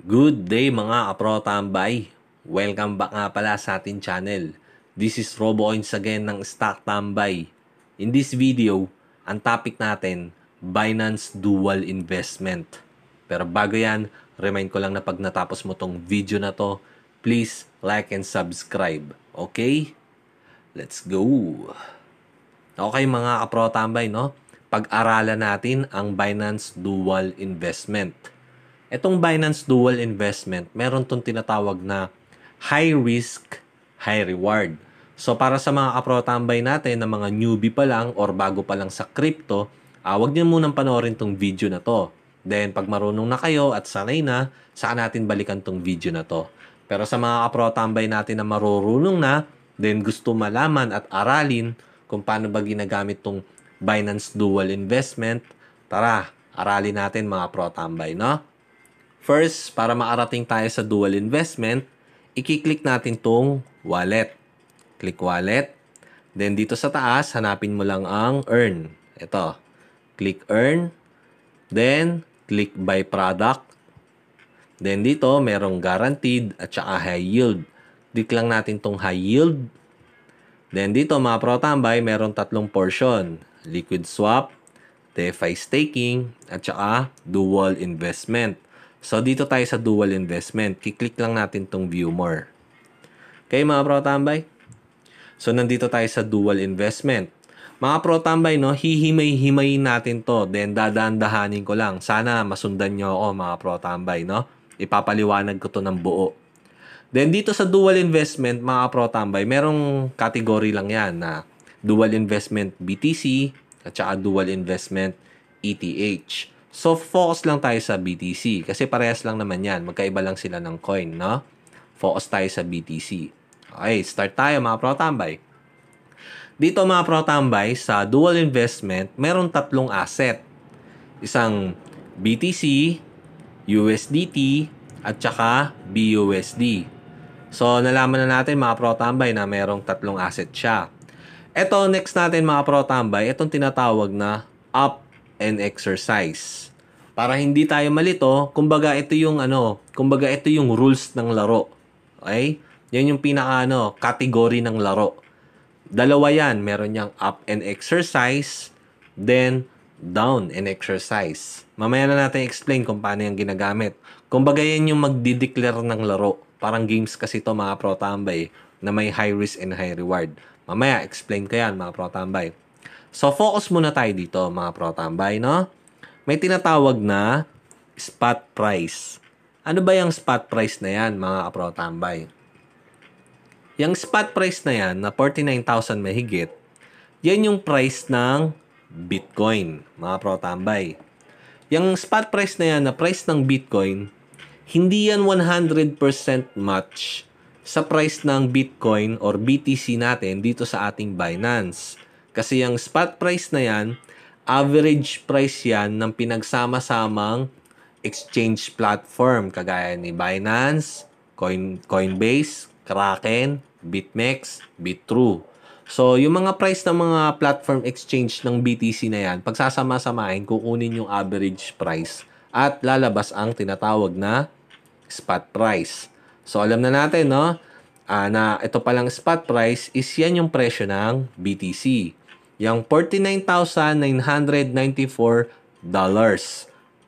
Good day mga kapro-tambay! Welcome back nga pala sa ating channel. This is RoboOins again ng Stock Tambay. In this video, ang topic natin, Binance Dual Investment. Pero bago yan, remind ko lang na pag natapos mo tong video na to, please like and subscribe. Okay? Let's go! Okay mga kapro-tambay, no? Pag-aralan natin ang Binance Dual Investment. Itong Binance Dual Investment, meron tong tinatawag na high risk, high reward. So para sa mga kapro-tambay natin na mga newbie pa lang or bago pa lang sa crypto, uh, ah, wag niyo munang panoorin tong video na to. Then pag marunong na kayo at sanay na, saka natin balikan tong video na to. Pero sa mga kapro-tambay natin na marurunong na, then gusto malaman at aralin kung paano ba ginagamit tong Binance Dual Investment, tara, aralin natin mga kapro-tambay, no? First, para maarating tayo sa dual investment, i-click natin tong wallet. Click wallet. Then dito sa taas, hanapin mo lang ang earn. Ito. Click earn. Then, click buy product. Then dito, merong guaranteed at saka high yield. Click lang natin tong high yield. Then dito, mga protambay, merong tatlong portion. Liquid swap, DeFi staking, at saka dual investment. So, dito tayo sa dual investment. Kiklik lang natin tong view more. Okay, mga pro-tambay? So, nandito tayo sa dual investment. Mga pro-tambay, no, hihimay-himayin natin to. Then, dadandahanin ko lang. Sana masundan nyo ako, mga pro-tambay, no? Ipapaliwanag ko to ng buo. Then, dito sa dual investment, mga pro-tambay, merong category lang yan na dual investment BTC at saka dual investment ETH. So, focus lang tayo sa BTC kasi parehas lang naman yan. Magkaiba lang sila ng coin, no? Focus tayo sa BTC. Okay, start tayo mga protambay. Dito mga protambay, sa dual investment, meron tatlong asset. Isang BTC, USDT, at saka BUSD. So, nalaman na natin mga protambay na merong tatlong asset siya. Ito, next natin mga protambay, itong tinatawag na up and exercise. Para hindi tayo malito, kumbaga ito yung ano, kumbaga ito yung rules ng laro. Okay? Yan yung pinaka ano, category ng laro. Dalawa yan, meron yang up and exercise, then down and exercise. Mamaya na natin explain kung paano yung ginagamit. Kumbaga yan yung magdideclare ng laro. Parang games kasi to mga pro tambay na may high risk and high reward. Mamaya explain ko yan mga pro tambay. So, focus muna tayo dito mga protambay, no? May tinatawag na spot price. Ano ba yung spot price na yan mga protambay? Yung spot price na yan na 49,000 mahigit, yan yung price ng Bitcoin mga protambay. Yung spot price na yan na price ng Bitcoin, hindi yan 100% match sa price ng Bitcoin or BTC natin dito sa ating Binance kasi yung spot price na yan, average price yan ng pinagsama-samang exchange platform kagaya ni Binance, Coin, Coinbase, Kraken, BitMEX, BitTrue. So, yung mga price ng mga platform exchange ng BTC na yan, pagsasama-samahin, kukunin yung average price at lalabas ang tinatawag na spot price. So, alam na natin, no? Uh, na ito palang spot price is yan yung presyo ng BTC yung $49,994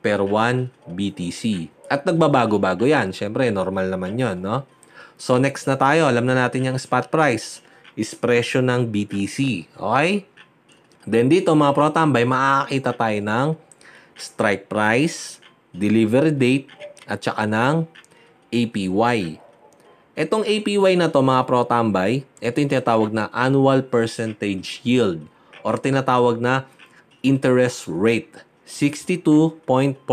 per 1 BTC. At nagbabago-bago yan. Siyempre, normal naman yon no? So, next na tayo. Alam na natin yung spot price. Is presyo ng BTC. Okay? Then, dito mga protambay, makakita tayo ng strike price, delivery date, at saka ng APY. Itong APY na to mga protambay, ito yung tinatawag na annual percentage yield or tinatawag na interest rate. 62.43%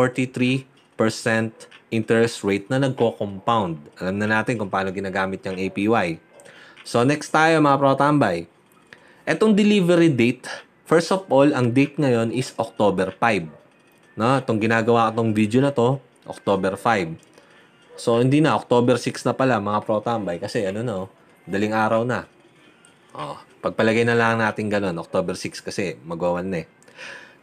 interest rate na nagko-compound. Alam na natin kung paano ginagamit yung APY. So next tayo mga protambay. Etong delivery date, first of all, ang date ngayon is October 5. No, itong ginagawa itong video na to, October 5. So, hindi na. October 6 na pala, mga protambay. Kasi ano no, oh, daling araw na. Oh. Pagpalagay na lang natin ganun, October 6 kasi, magwawan na eh.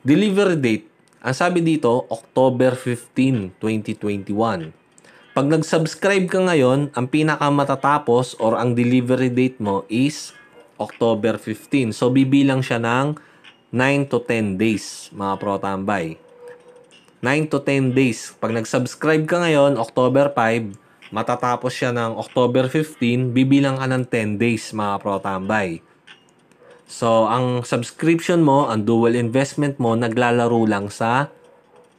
Delivery date, ang sabi dito, October 15, 2021. Pag nag-subscribe ka ngayon, ang pinakamatatapos or ang delivery date mo is October 15. So, bibilang siya ng 9 to 10 days, mga protambay. 9 to 10 days. Pag nag-subscribe ka ngayon, October 5, matatapos siya ng October 15, bibilang ka ng 10 days mga protambay. So, ang subscription mo, ang dual investment mo, naglalaro lang sa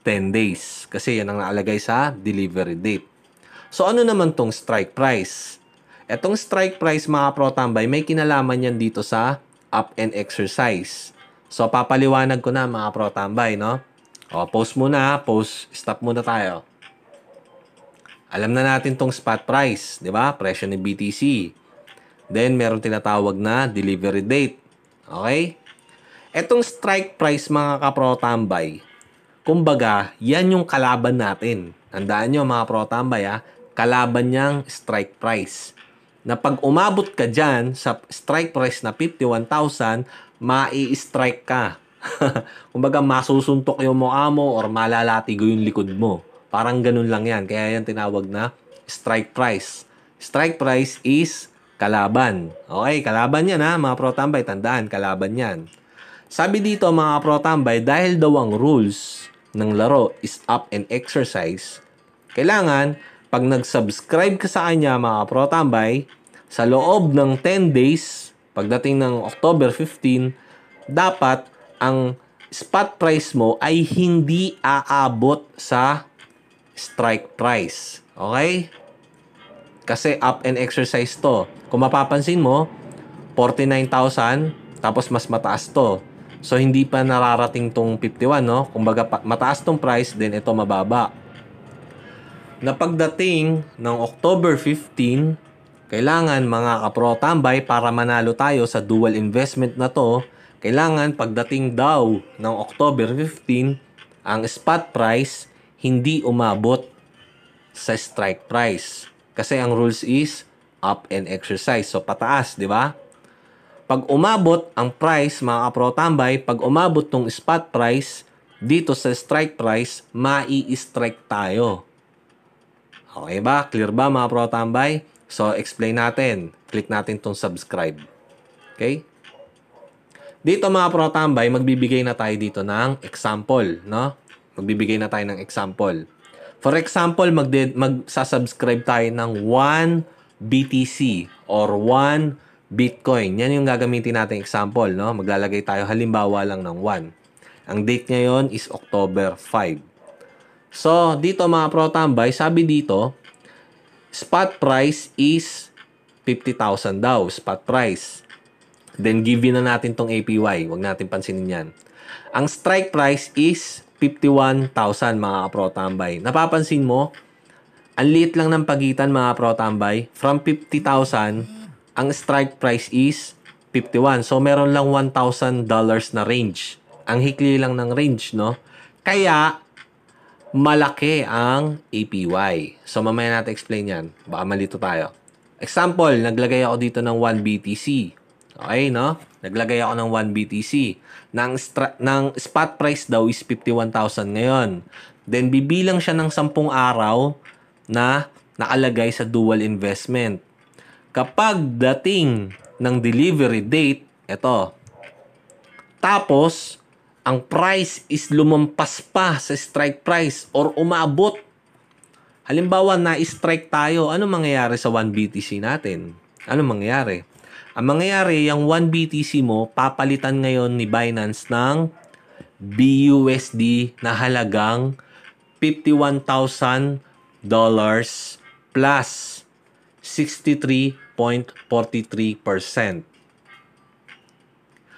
10 days. Kasi yan ang naalagay sa delivery date. So, ano naman tong strike price? Etong strike price, mga protambay, may kinalaman yan dito sa up and exercise. So, papaliwanag ko na, mga protambay, no? O, post muna, post, stop muna tayo. Alam na natin tong spot price, di ba? Presyo ni BTC. Then, meron tinatawag na delivery date. Okay? Etong strike price mga kaprotambay, kumbaga, yan yung kalaban natin. Tandaan nyo mga protambay ha, kalaban niyang strike price. Na pag umabot ka dyan sa strike price na 51,000, mai-strike ka. kumbaga, masusuntok yung mukha mo or malalatigo yung likod mo. Parang ganun lang yan. Kaya yan tinawag na strike price. Strike price is Kalaban. Okay, kalaban yan ha, mga protambay. Tandaan, kalaban yan. Sabi dito mga protambay, dahil daw ang rules ng laro is up and exercise, kailangan pag nag-subscribe ka sa kanya mga protambay, sa loob ng 10 days, pagdating ng October 15, dapat ang spot price mo ay hindi aabot sa strike price. Okay? Kasi up and exercise to. Kung mapapansin mo, 49,000 tapos mas mataas to. So hindi pa nararating tong 51, no? Kung baga mataas tong price then ito mababa. Na pagdating ng October 15, kailangan mga kapro tambay para manalo tayo sa dual investment na to, kailangan pagdating daw ng October 15, ang spot price hindi umabot sa strike price. Kasi ang rules is up and exercise. So, pataas, di ba? Pag umabot ang price, mga kapro-tambay, pag umabot tong spot price, dito sa strike price, mai-strike tayo. Okay ba? Clear ba mga kapro-tambay? So, explain natin. Click natin tong subscribe. Okay? Dito mga kapro-tambay, magbibigay na tayo dito ng example, no? Magbibigay na tayo ng example. For example, magde- magsasubscribe tayo ng 1 BTC or 1 Bitcoin. Yan yung gagamitin natin example, no? Maglalagay tayo halimbawa lang ng 1. Ang date ngayon is October 5. So, dito mga protambay, sabi dito, spot price is 50,000 daw, spot price. Then, given na natin tong APY. Huwag natin pansinin yan. Ang strike price is 51,000 mga protambay. Napapansin mo, ang liit lang ng pagitan mga protambay. From 50,000, ang strike price is 51. So meron lang $1,000 na range. Ang hikli lang ng range, no? Kaya, malaki ang APY. So mamaya natin explain yan. Baka malito tayo. Example, naglagay ako dito ng 1 BTC. Okay, no? Naglagay ako ng 1 BTC. Nang, stra- nang spot price daw is 51,000 ngayon. Then, bibilang siya ng 10 araw na nakalagay sa dual investment. Kapag dating ng delivery date, eto. Tapos, ang price is lumampas pa sa strike price or umabot. Halimbawa, na-strike tayo, ano mangyayari sa 1 BTC natin? Ano mangyayari? Ang mangyayari, yung 1 BTC mo, papalitan ngayon ni Binance ng BUSD na halagang $51,000 plus 63.43%.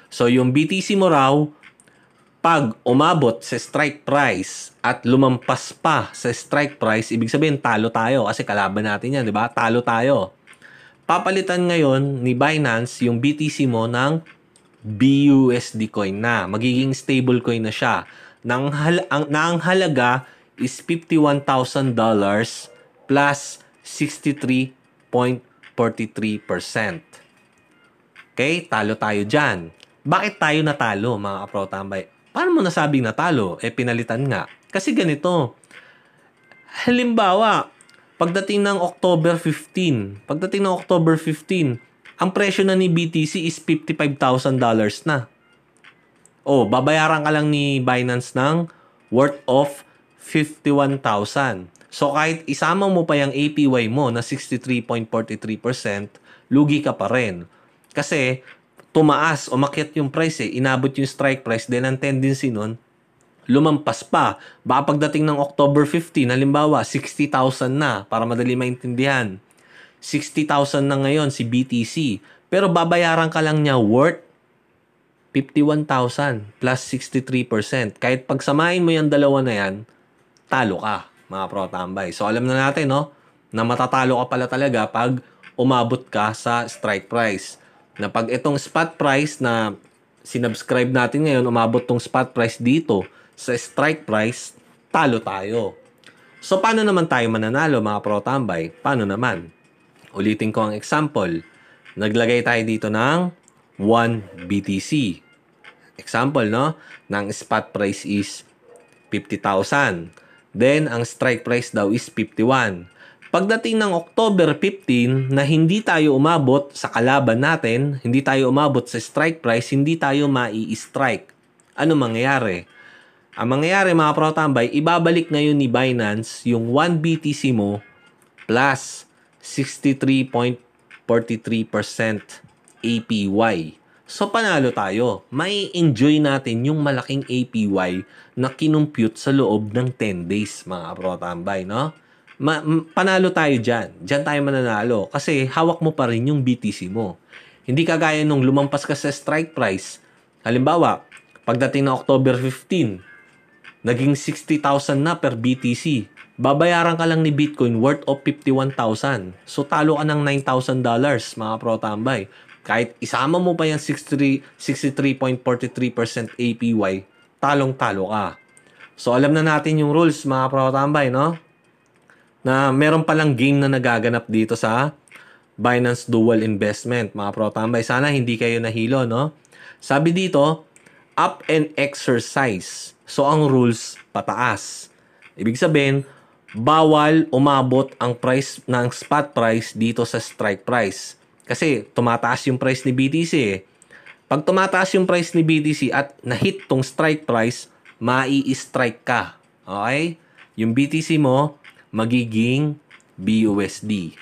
So yung BTC mo raw, pag umabot sa strike price at lumampas pa sa strike price, ibig sabihin talo tayo kasi kalaban natin yan, di ba? Talo tayo papalitan ngayon ni Binance yung BTC mo ng BUSD coin na. Magiging stable coin na siya. Nang hal- ang, na ang halaga is $51,000 plus 63.43%. Okay, talo tayo dyan. Bakit tayo natalo mga kaprotambay? Paano mo nasabing natalo? Eh pinalitan nga. Kasi ganito. Halimbawa, Pagdating ng October 15, pagdating ng October 15, ang presyo na ni BTC is $55,000 na. Oh, babayaran ka lang ni Binance ng worth of 51,000. So kahit isama mo pa yung APY mo na 63.43%, lugi ka pa rin. Kasi tumaas, umakyat yung price eh, inabot yung strike price, then ang tendency nun, lumampas pa. Baka pagdating ng October 15, halimbawa, 60,000 na para madali maintindihan. 60,000 na ngayon si BTC. Pero babayaran ka lang niya worth 51,000 plus 63%. Kahit pagsamahin mo yung dalawa na yan, talo ka, mga pro-tambay. So alam na natin, no? Na matatalo ka pala talaga pag umabot ka sa strike price. Na pag itong spot price na sinubscribe natin ngayon, umabot tong spot price dito, sa strike price, talo tayo. So paano naman tayo mananalo mga pro tambay? Paano naman? Ulitin ko ang example. Naglagay tayo dito ng 1 BTC. Example, no? Nang spot price is 50,000. Then, ang strike price daw is 51. Pagdating ng October 15 na hindi tayo umabot sa kalaban natin, hindi tayo umabot sa strike price, hindi tayo mai-strike. Ano mangyayari? Ang mangyayari mga protambay, ibabalik ngayon ni Binance yung 1 BTC mo plus 63.43% APY. So panalo tayo. May enjoy natin yung malaking APY na kinumpute sa loob ng 10 days mga protambay, no? Ma- panalo tayo dyan. Dyan tayo mananalo. Kasi hawak mo pa rin yung BTC mo. Hindi kagaya nung lumampas ka sa strike price. Halimbawa, pagdating na October 15, naging 60,000 na per BTC. Babayaran ka lang ni Bitcoin worth of 51,000. So talo ka ng $9,000 mga pro-tambay. Kahit isama mo pa yung 63.43% APY, talong-talo ka. So alam na natin yung rules mga pro-tambay, no? Na meron palang game na nagaganap dito sa Binance Dual Investment. Mga pro-tambay, sana hindi kayo nahilo, no? Sabi dito, up and exercise So ang rules pataas. Ibig sabihin, bawal umabot ang price ng spot price dito sa strike price. Kasi tumataas yung price ni BTC eh. Pag tumataas yung price ni BTC at nahit tong strike price, mai-strike ka. Okay? Yung BTC mo magiging BUSD.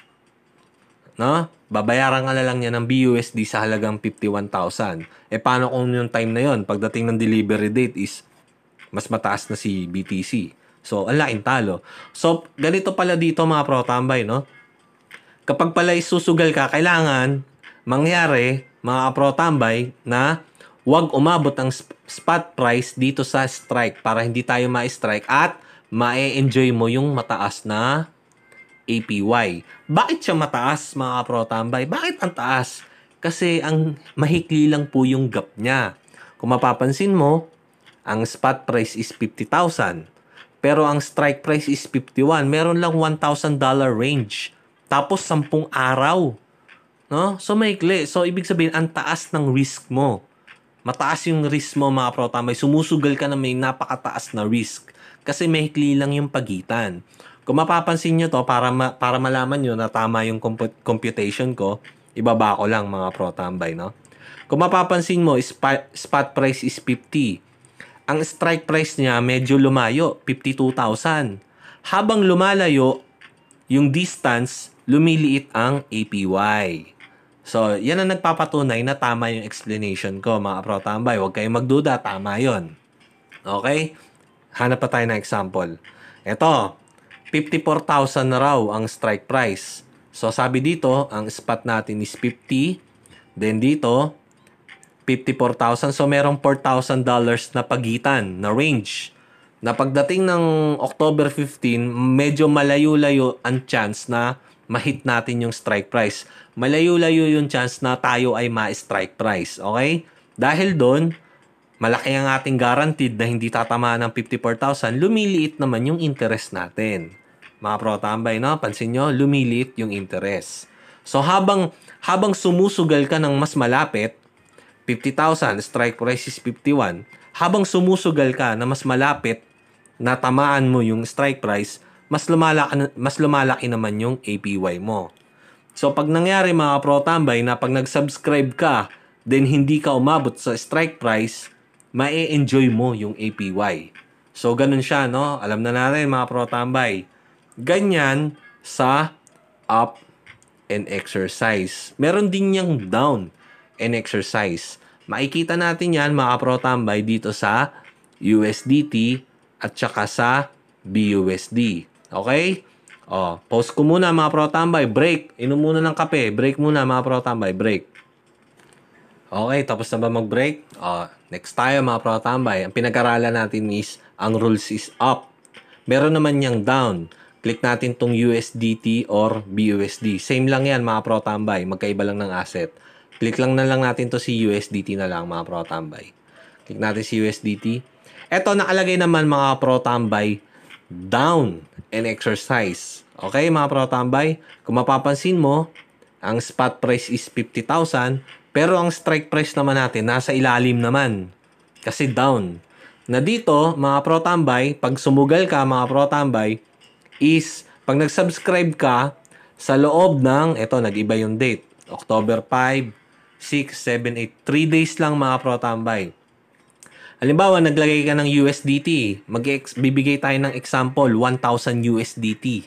No? Babayaran ka na lang niya ng BUSD sa halagang 51,000. E eh, paano kung yung time na yon pagdating ng delivery date is mas mataas na si BTC. So, ala, talo. So, ganito pala dito mga protambay, no? Kapag pala isusugal ka, kailangan mangyari, mga protambay, na wag umabot ang spot price dito sa strike para hindi tayo ma-strike at ma-enjoy mo yung mataas na APY. Bakit siya mataas mga protambay? Bakit ang taas? Kasi ang mahikli lang po yung gap niya. Kung mapapansin mo, ang spot price is 50,000. Pero ang strike price is 51. Meron lang $1,000 range. Tapos 10 araw. No? So maikli. So ibig sabihin, ang taas ng risk mo. Mataas yung risk mo mga protamay. Sumusugal ka na may napakataas na risk. Kasi maikli lang yung pagitan. Kung mapapansin nyo to, para, ma- para malaman nyo na tama yung comp- computation ko, ibaba ko lang mga protambay, no? Kung mapapansin mo, spot, spot price is 50 ang strike price niya medyo lumayo, 52,000. Habang lumalayo yung distance, lumiliit ang APY. So, yan ang nagpapatunay na tama yung explanation ko, mga pro-tambay. Huwag kayong magduda, tama yon. Okay? Hanap pa tayo ng example. Ito, 54,000 na raw ang strike price. So, sabi dito, ang spot natin is 50. Then dito, 54,000. So, merong $4,000 na pagitan, na range. Na pagdating ng October 15, medyo malayo-layo ang chance na mahit natin yung strike price. Malayo-layo yung chance na tayo ay ma-strike price. Okay? Dahil doon, malaki ang ating guaranteed na hindi tatamaan ng 54,000, lumiliit naman yung interest natin. Mga protambay, no? Pansin nyo, lumiliit yung interest. So habang habang sumusugal ka ng mas malapit, 50,000, strike price is 51. Habang sumusugal ka na mas malapit na tamaan mo yung strike price, mas lumalaki, mas lumalaki naman yung APY mo. So pag nangyari mga pro-tambay na pag nag-subscribe ka, then hindi ka umabot sa strike price, ma enjoy mo yung APY. So ganun siya, no? Alam na natin mga pro-tambay. Ganyan sa up and exercise. Meron din niyang down and exercise. Makikita natin yan mga protambay dito sa USDT at saka sa BUSD. Okay? O, oh, post ko muna mga protambay. Break. Inom muna ng kape. Break muna mga protambay. Break. Okay, tapos na ba mag-break? O, oh, next tayo mga protambay. Ang pinag-aralan natin is ang rules is up. Meron naman niyang down. Click natin tong USDT or BUSD. Same lang yan mga protambay. Magkaiba lang ng asset. Click lang na lang natin to si USDT na lang mga pro tambay. Click natin si USDT. Ito nakalagay naman mga pro tambay down and exercise. Okay mga pro tambay, kung mapapansin mo, ang spot price is 50,000 pero ang strike price naman natin nasa ilalim naman kasi down. Na dito mga pro tambay, pag sumugal ka mga pro tambay is pag nag-subscribe ka sa loob ng, eto, nag-iba yung date. October 5, 6, 7, 8. 3 days lang mga protambay. Halimbawa, naglagay ka ng USDT. Magbibigay tayo ng example, 1,000 USDT.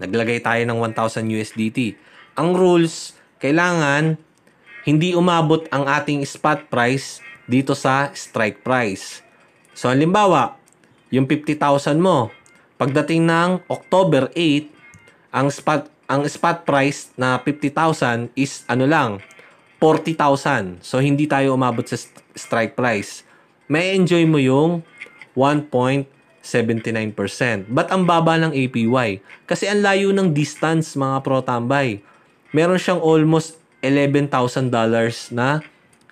Naglagay tayo ng 1,000 USDT. Ang rules, kailangan hindi umabot ang ating spot price dito sa strike price. So, halimbawa, yung 50,000 mo, pagdating ng October 8, ang spot ang spot price na 50,000 is ano lang, 40,000. So, hindi tayo umabot sa strike price. May enjoy mo yung 1.79%. But ang baba ng APY? Kasi ang layo ng distance, mga pro-tambay. Meron siyang almost $11,000 na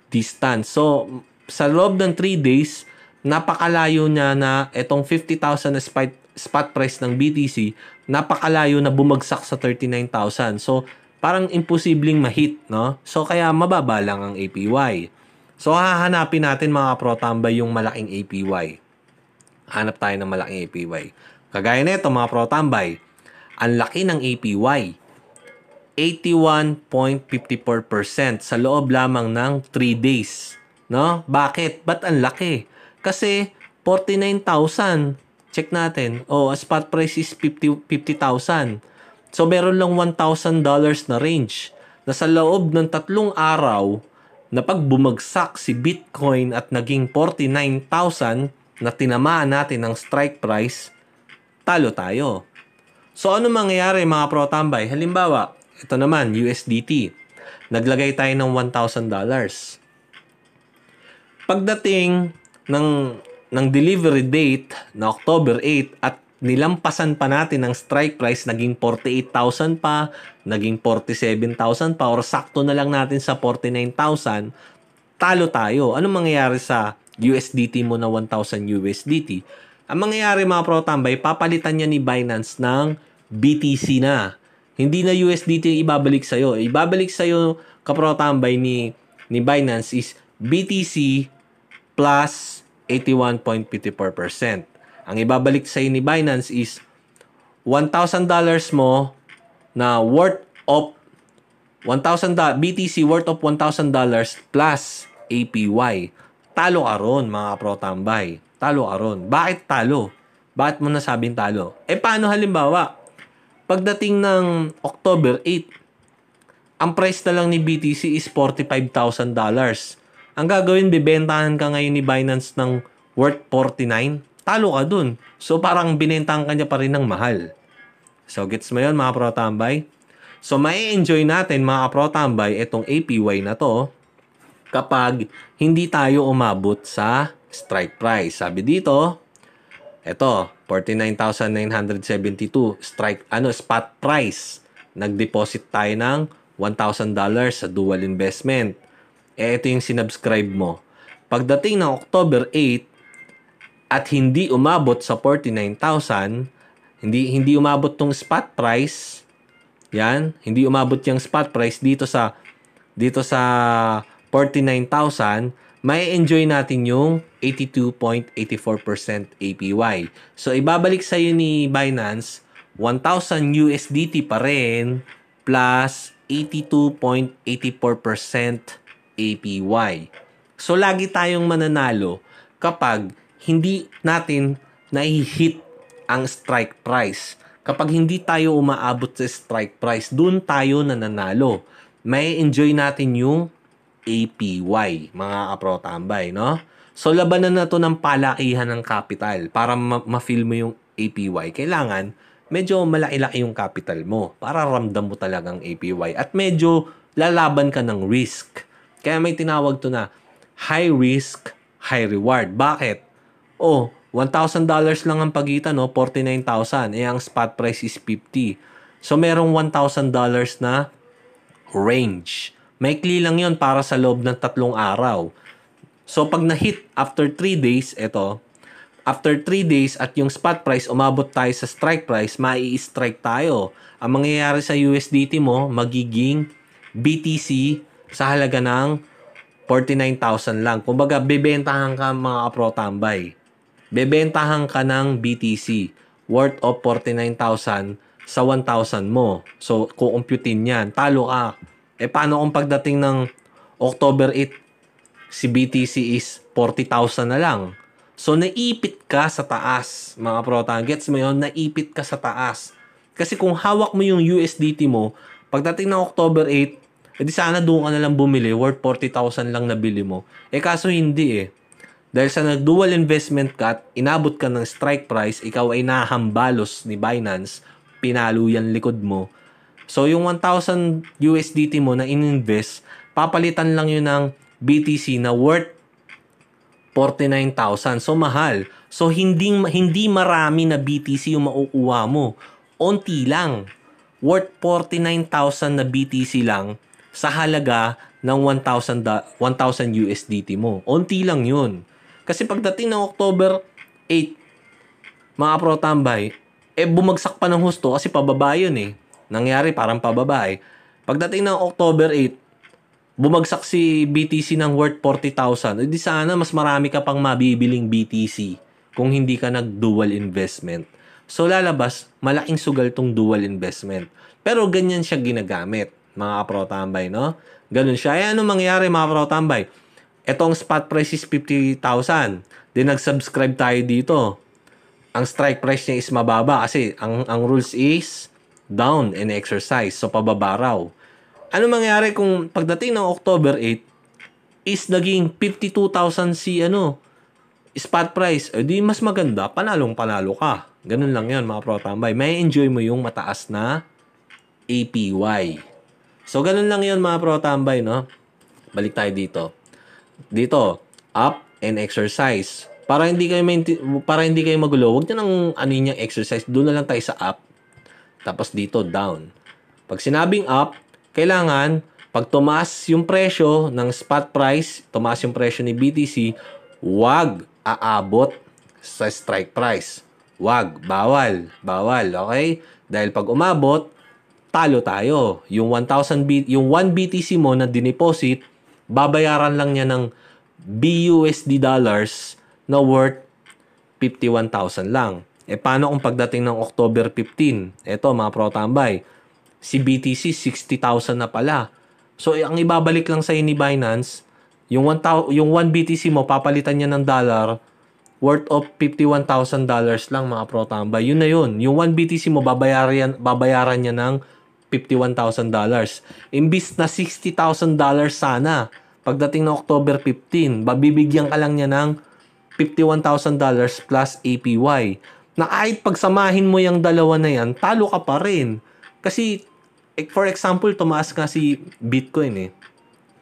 distance. So, sa loob ng 3 days, napakalayo niya na itong 50,000 na spot, spot price ng BTC, napakalayo na bumagsak sa 39,000. So, parang imposibleng ma-hit, no? So, kaya mababa lang ang APY. So, hahanapin natin mga protambay yung malaking APY. Hanap tayo ng malaking APY. Kagaya nito mga protambay, ang laki ng APY. 81.54% sa loob lamang ng 3 days. No? Bakit? Ba't ang laki? Kasi 49,000. Check natin. Oh, spot price is 50 50,000. So meron lang $1,000 na range na sa loob ng tatlong araw na pagbumagsak si Bitcoin at naging 49,000 na tinamaan natin ng strike price, talo tayo. So ano mangyayari mga pro tambay? Halimbawa, ito naman USDT. Naglagay tayo ng $1,000. Pagdating ng ng delivery date na October 8 at nilampasan pa natin ang strike price naging 48,000 pa, naging 47,000 pa or sakto na lang natin sa 49,000, talo tayo. Anong mangyayari sa USDT mo na 1,000 USDT? Ang mangyayari mga pro tambay, papalitan niya ni Binance ng BTC na. Hindi na USDT yung ibabalik sa'yo. Ibabalik sa'yo kapro tambay ni, ni Binance is BTC plus 81.54% ang ibabalik sa ni Binance is $1,000 mo na worth of 1,000 BTC worth of $1,000 plus APY. Talo ka ron, mga tambay. Talo ka ron. Bakit talo? Bakit mo nasabing talo? Eh, paano halimbawa? Pagdating ng October 8, ang price na lang ni BTC is $45,000. Ang gagawin, bibentahan ka ngayon ni Binance ng worth 49 talo ka dun. So, parang binintang kanya pa rin ng mahal. So, gets mo yun mga protambay? So, mai-enjoy natin mga protambay itong APY na to kapag hindi tayo umabot sa strike price. Sabi dito, ito, 49,972 strike ano spot price. Nag-deposit tayo ng $1,000 sa dual investment. Eh ito yung sinubscribe mo. Pagdating ng October 8, at hindi umabot sa 49,000, hindi hindi umabot tong spot price. Yan, hindi umabot yung spot price dito sa dito sa 49,000, may enjoy natin yung 82.84% APY. So ibabalik sa iyo ni Binance 1,000 USDT pa rin plus 82.84% APY. So lagi tayong mananalo kapag hindi natin nai-hit ang strike price. Kapag hindi tayo umaabot sa strike price, doon tayo nananalo. May enjoy natin yung APY, mga kapro-tambay, no? So, labanan na to ng palakihan ng capital para ma- ma-feel mo yung APY. Kailangan, medyo malaki-laki yung capital mo para ramdam mo talagang APY. At medyo lalaban ka ng risk. Kaya may tinawag to na high risk, high reward. Bakit? Oh, $1,000 lang ang pagitan, no? 49,000. Eh, ang spot price is 50. So, merong $1,000 na range. Maikli lang yon para sa loob ng tatlong araw. So, pag na-hit after 3 days, ito, after 3 days at yung spot price, umabot tayo sa strike price, mai-strike tayo. Ang mangyayari sa USDT mo, magiging BTC sa halaga ng 49,000 lang. Kumbaga, bibentahan ka mga pro-tambay bebentahan ka ng BTC worth of 49,000 sa 1,000 mo. So, kukumputin yan. Talo ka. Eh, paano kung pagdating ng October 8, si BTC is 40,000 na lang? So, naipit ka sa taas, mga protan. Gets mo yun? Naipit ka sa taas. Kasi kung hawak mo yung USDT mo, pagdating ng October 8, edi eh, sana doon ka na lang bumili, worth 40,000 lang na bili mo. Eh, kaso hindi eh. Dahil sa nag-dual investment cut, inabot ka ng strike price, ikaw ay nahambalos ni Binance, pinalo yan likod mo. So yung 1,000 USDT mo na ininvest, papalitan lang yun ng BTC na worth 49,000. So mahal. So hindi hindi marami na BTC yung makukuha mo. Onti lang. Worth 49,000 na BTC lang sa halaga ng 1,000 1,000 USDT mo. Onti lang 'yun. Kasi pagdating ng October 8, mga protambay, eh bumagsak pa ng husto kasi pababa yun eh. Nangyari parang pababa eh. Pagdating ng October 8, bumagsak si BTC ng worth 40,000. Eh di sana mas marami ka pang mabibiling BTC kung hindi ka nag-dual investment. So lalabas, malaking sugal tong dual investment. Pero ganyan siya ginagamit, mga protambay, no? Ganun siya. Eh, ano mangyari, mga protambay? Itong spot price is 50,000. Then nag-subscribe tayo dito. Ang strike price niya is mababa kasi ang, ang rules is down and exercise. So, pababa raw. Ano mangyari kung pagdating ng October 8 is naging 52,000 si ano, spot price. O eh, di mas maganda, panalong panalo ka. Ganun lang yan mga pro-tambay. May enjoy mo yung mataas na APY. So, ganun lang yun mga pro-tambay, no? Balik tayo dito dito, up and exercise. Para hindi kayo mainti- para hindi kayo magulo, wag niyo nang ano yung exercise, doon na lang tayo sa up. Tapos dito down. Pag sinabing up, kailangan pag tumaas yung presyo ng spot price, tumaas yung presyo ni BTC, wag aabot sa strike price. Wag, bawal, bawal, okay? Dahil pag umabot, talo tayo. Yung 1,000 B- yung 1 BTC mo na dineposit, babayaran lang niya ng BUSD dollars na worth 51,000 lang. E paano kung pagdating ng October 15? Eto mga protambay, si BTC 60,000 na pala. So eh, ang ibabalik lang sa ni Binance, yung 1, yung 1 BTC mo papalitan niya ng dollar worth of 51,000 dollars lang mga protambay. Yun na yun. Yung 1 BTC mo babayaran, babayaran niya ng $51,000. Imbis na $60,000 sana pagdating ng October 15, babibigyan ka lang niya ng $51,000 plus APY. Na kahit pagsamahin mo yung dalawa na yan, talo ka pa rin. Kasi, eh, for example, tumaas nga si Bitcoin eh.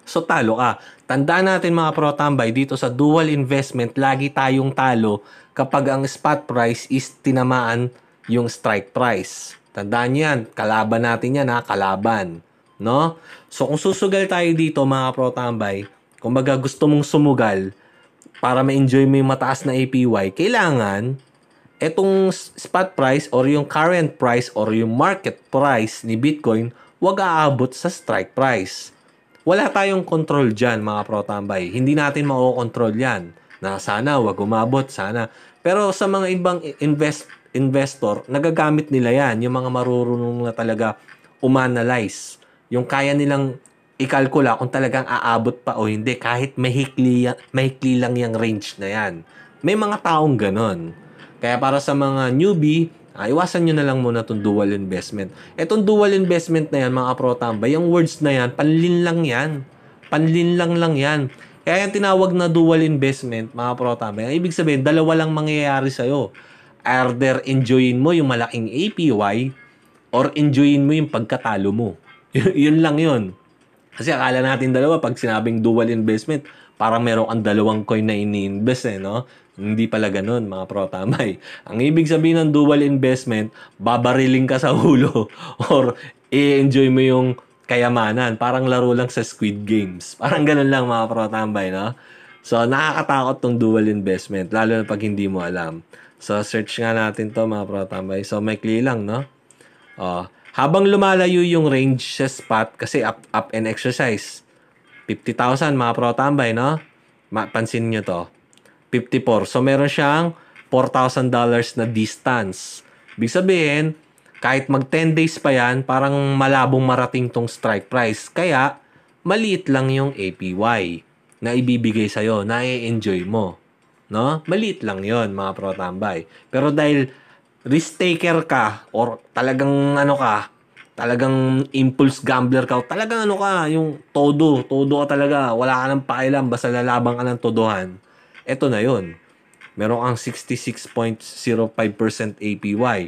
So talo ka. Tandaan natin mga pro protambay dito sa dual investment, lagi tayong talo kapag ang spot price is tinamaan yung strike price. Tandaan yan, kalaban natin yan ha, kalaban. No? So kung susugal tayo dito mga protambay, kung baga gusto mong sumugal para ma-enjoy mo yung mataas na APY, kailangan itong spot price or yung current price or yung market price ni Bitcoin wag aabot sa strike price. Wala tayong control dyan mga protambay. Hindi natin makokontrol yan. Na sana wag umabot, sana. Pero sa mga ibang invest investor, nagagamit nila yan, yung mga marurunong na talaga umanalyze. Yung kaya nilang ikalkula kung talagang aabot pa o hindi kahit mahikli, mahikli lang yung range na yan. May mga taong ganon. Kaya para sa mga newbie, ah, iwasan nyo na lang muna itong dual investment. Itong dual investment na yan, mga protambay, yung words na yan, panlin lang yan. Panlin lang lang yan. Kaya yung tinawag na dual investment, mga protambay, ang ibig sabihin, dalawa lang mangyayari sa'yo either enjoyin mo yung malaking APY or enjoyin mo yung pagkatalo mo. yun lang yun. Kasi akala natin dalawa, pag sinabing dual investment, parang meron kang dalawang coin na ini-invest eh, no? Hindi pala ganun, mga pro-tamay. Ang ibig sabihin ng dual investment, babariling ka sa ulo or i-enjoy mo yung kayamanan. Parang laro lang sa Squid Games. Parang ganun lang, mga pro-tambay, no? So, nakakatakot tong dual investment, lalo na pag hindi mo alam. So, search nga natin to mga protambay. So, maikli lang, no? Oh, habang lumalayo yung range sa spot, kasi up, up and exercise. 50,000 mga protambay, no? Ma pansin nyo to. 54. So, meron siyang $4,000 na distance. Ibig sabihin, kahit mag 10 days pa yan, parang malabong marating tong strike price. Kaya, maliit lang yung APY na ibibigay sa'yo, na i-enjoy mo. No? Maliit lang yon mga tambay. Pero dahil risk taker ka or talagang ano ka, talagang impulse gambler ka, talagang ano ka, yung todo, todo ka talaga, wala ka ng pakialam, basta lalabang ka ng todohan, eto na yon Meron kang 66.05% APY.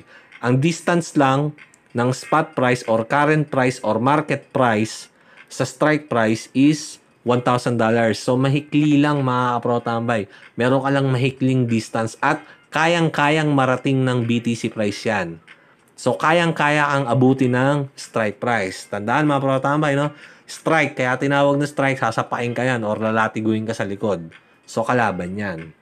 Ang distance lang ng spot price or current price or market price sa strike price is $1,000. So, mahikli lang mga kaprotambay. Meron ka lang mahikling distance at kayang-kayang marating ng BTC price yan. So, kayang-kaya ang abuti ng strike price. Tandaan mga protambay, no? Strike, kaya tinawag na strike, sasapain ka yan or lalatiguin ka sa likod. So, kalaban yan.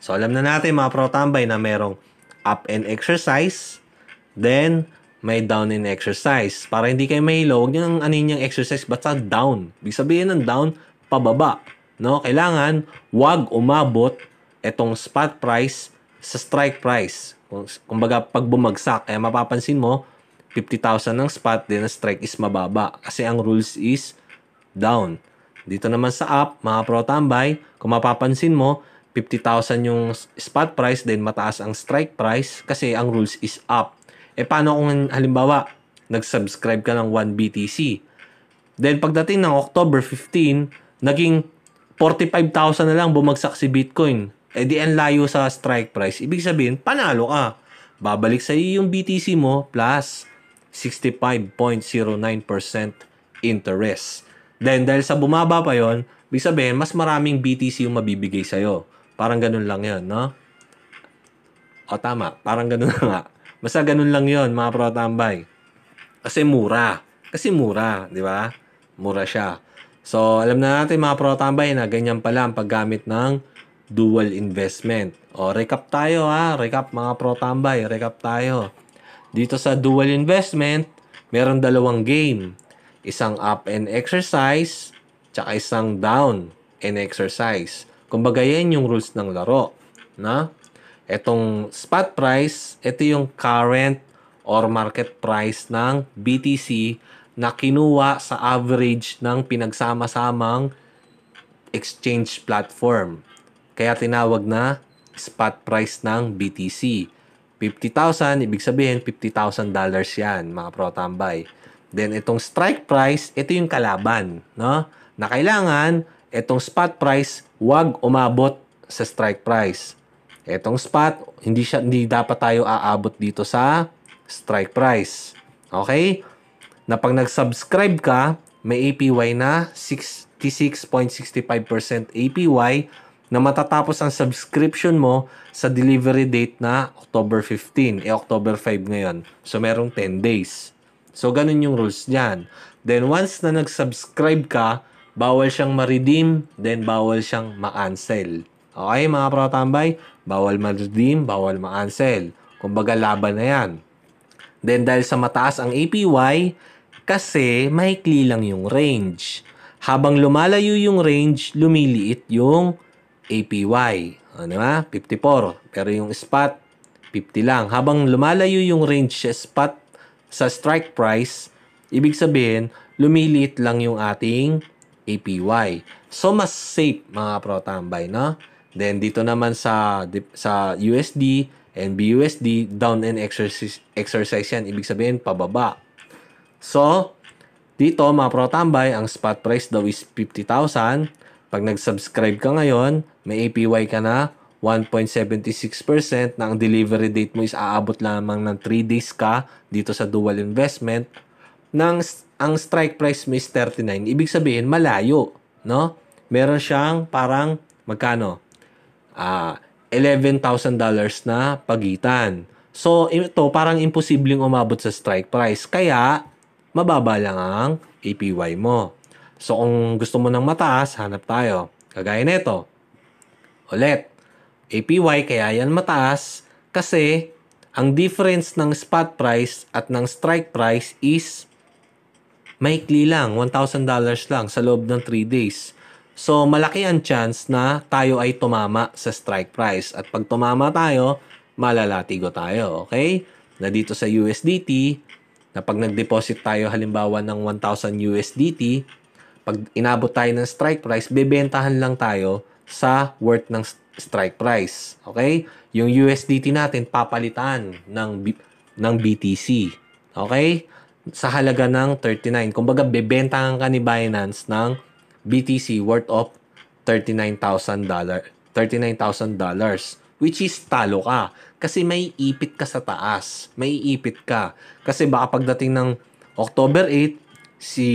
So, alam na natin mga protambay na merong up and exercise, then may down in exercise. Para hindi kayo may low, huwag nyo nang anin yung exercise, basta down. Ibig sabihin ng down, pababa. No? Kailangan, wag umabot itong spot price sa strike price. Kumbaga, pag bumagsak, eh, mapapansin mo, 50,000 ng spot, then ang strike is mababa. Kasi ang rules is down. Dito naman sa up, mga pro tambay, kung mapapansin mo, 50,000 yung spot price, then mataas ang strike price kasi ang rules is up. Eh paano kung halimbawa, nag-subscribe ka ng 1 BTC. Then pagdating ng October 15, naging 45,000 na lang bumagsak si Bitcoin. Eh di ang layo sa strike price. Ibig sabihin, panalo ka. Babalik sa iyo yung BTC mo plus 65.09% interest. Then dahil sa bumaba pa yon, ibig sabihin mas maraming BTC yung mabibigay sa iyo. Parang ganun lang 'yon, no? O tama, parang ganun nga. Basta ganun lang yon mga protambay. Kasi mura. Kasi mura, di ba? Mura siya. So, alam na natin mga protambay na ganyan pala ang paggamit ng dual investment. O, recap tayo ha. Recap mga protambay. Recap tayo. Dito sa dual investment, meron dalawang game. Isang up and exercise, tsaka isang down and exercise. Kumbaga yan yung rules ng laro. Na? Itong spot price, ito yung current or market price ng BTC na kinuha sa average ng pinagsama-samang exchange platform. Kaya tinawag na spot price ng BTC. 50,000, ibig sabihin $50,000 yan, mga protambay. Then itong strike price, ito yung kalaban, no? Na kailangan itong spot price wag umabot sa strike price etong spot, hindi, siya, hindi dapat tayo aabot dito sa strike price. Okay? Na pag nag-subscribe ka, may APY na 66.65% APY na matatapos ang subscription mo sa delivery date na October 15. Eh, October 5 ngayon. So, merong 10 days. So, ganun yung rules niyan. Then, once na nag-subscribe ka, bawal siyang ma-redeem, then bawal siyang ma-cancel. Okay mga protambay, bawal ma-redeem, bawal ma-cancel. Kumbaga laban na yan. Then dahil sa mataas ang APY, kasi maikli lang yung range. Habang lumalayo yung range, lumiliit yung APY. Ano ba? 54. Pero yung spot, 50 lang. Habang lumalayo yung range sa spot sa strike price, ibig sabihin, lumiliit lang yung ating APY. So, mas safe mga protambay, no? Then dito naman sa sa USD and BUSD down and exercise exercise yan ibig sabihin pababa. So dito mga pro tambay ang spot price daw is 50,000. Pag nag-subscribe ka ngayon, may APY ka na 1.76% na ang delivery date mo is aabot lamang ng 3 days ka dito sa dual investment ng ang strike price mo is 39. Ibig sabihin malayo, no? Meron siyang parang magkano? uh, ah, $11,000 na pagitan. So, ito parang imposibleng umabot sa strike price. Kaya, mababa lang ang APY mo. So, kung gusto mo ng mataas, hanap tayo. Kagaya nito. Ulit, APY kaya yan mataas kasi ang difference ng spot price at ng strike price is maikli lang, $1,000 lang sa loob ng 3 days. So malaki ang chance na tayo ay tumama sa strike price. At pag tumama tayo, malalatigo tayo. Okay? Na dito sa USDT, na pag nag-deposit tayo halimbawa ng 1,000 USDT, pag inabot tayo ng strike price, bebentahan lang tayo sa worth ng strike price. Okay? Yung USDT natin papalitan ng B ng BTC. Okay? Sa halaga ng 39. Kumbaga bebentahan ka ni Binance ng BTC worth of $39,000 $39,000 which is talo ka kasi may ipit ka sa taas may ipit ka kasi baka pagdating ng October 8 si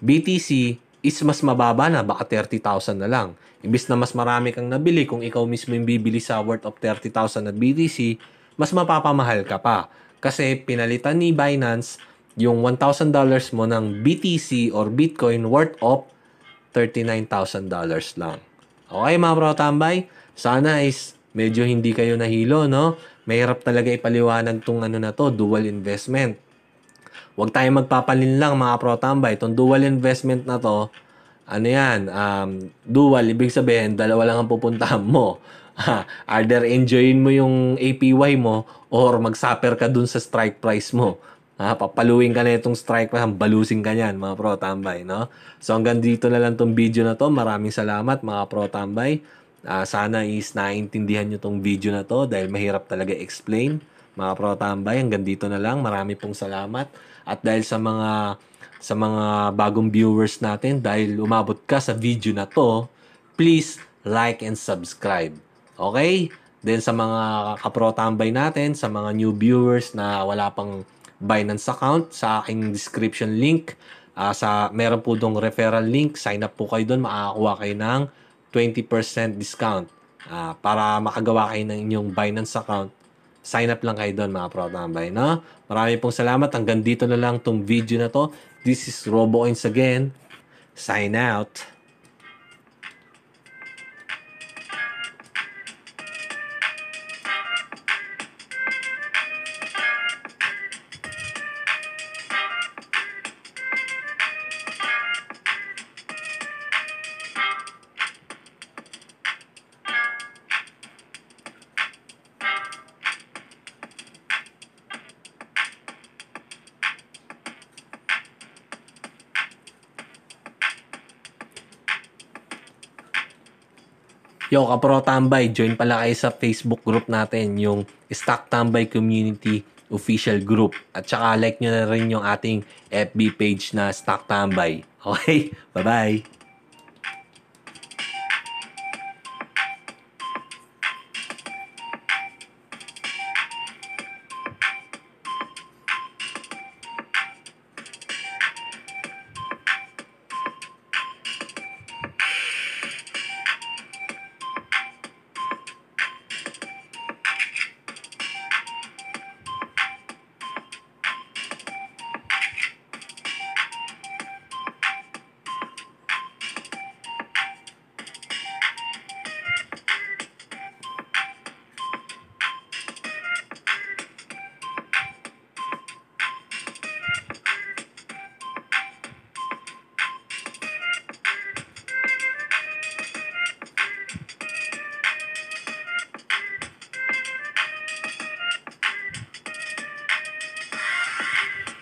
BTC is mas mababa na baka 30,000 na lang imbis na mas marami kang nabili kung ikaw mismo yung bibili sa worth of 30,000 na BTC mas mapapamahal ka pa kasi pinalitan ni Binance yung $1,000 mo ng BTC or Bitcoin worth of $39,000 lang. Okay mga protambay, sana is medyo hindi kayo nahilo, no? Mahirap talaga ipaliwanag tong ano na to, dual investment. Huwag tayo magpapalin lang mga protambay. Itong dual investment na to, ano yan, um, dual, ibig sabihin, dalawa lang ang pupuntahan mo. either enjoyin mo yung APY mo or magsuffer ka dun sa strike price mo. Ha, ah, papaluin ka na itong strike pa, balusin ka niyan, mga pro tambay, no? So hanggang dito na lang tong video na to. Maraming salamat, mga pro tambay. Uh, sana is naintindihan nyo tong video na to dahil mahirap talaga explain. Mga pro tambay, hanggang dito na lang. Marami pong salamat. At dahil sa mga sa mga bagong viewers natin, dahil umabot ka sa video na to, please like and subscribe. Okay? Then sa mga kapro tambay natin, sa mga new viewers na wala pang Binance account sa aking description link. Uh, sa meron po dong referral link, sign up po kayo doon, makakakuha kayo ng 20% discount uh, para makagawa kayo ng inyong Binance account. Sign up lang kayo doon mga protambay, no? Marami pong salamat. Hanggang dito na lang tong video na to. This is RoboIns again. Sign out. Yo, Kapro Tambay, join pala kayo sa Facebook group natin, yung Stock Tambay Community Official Group. At saka like nyo na rin yung ating FB page na Stock Tambay. Okay? Bye-bye!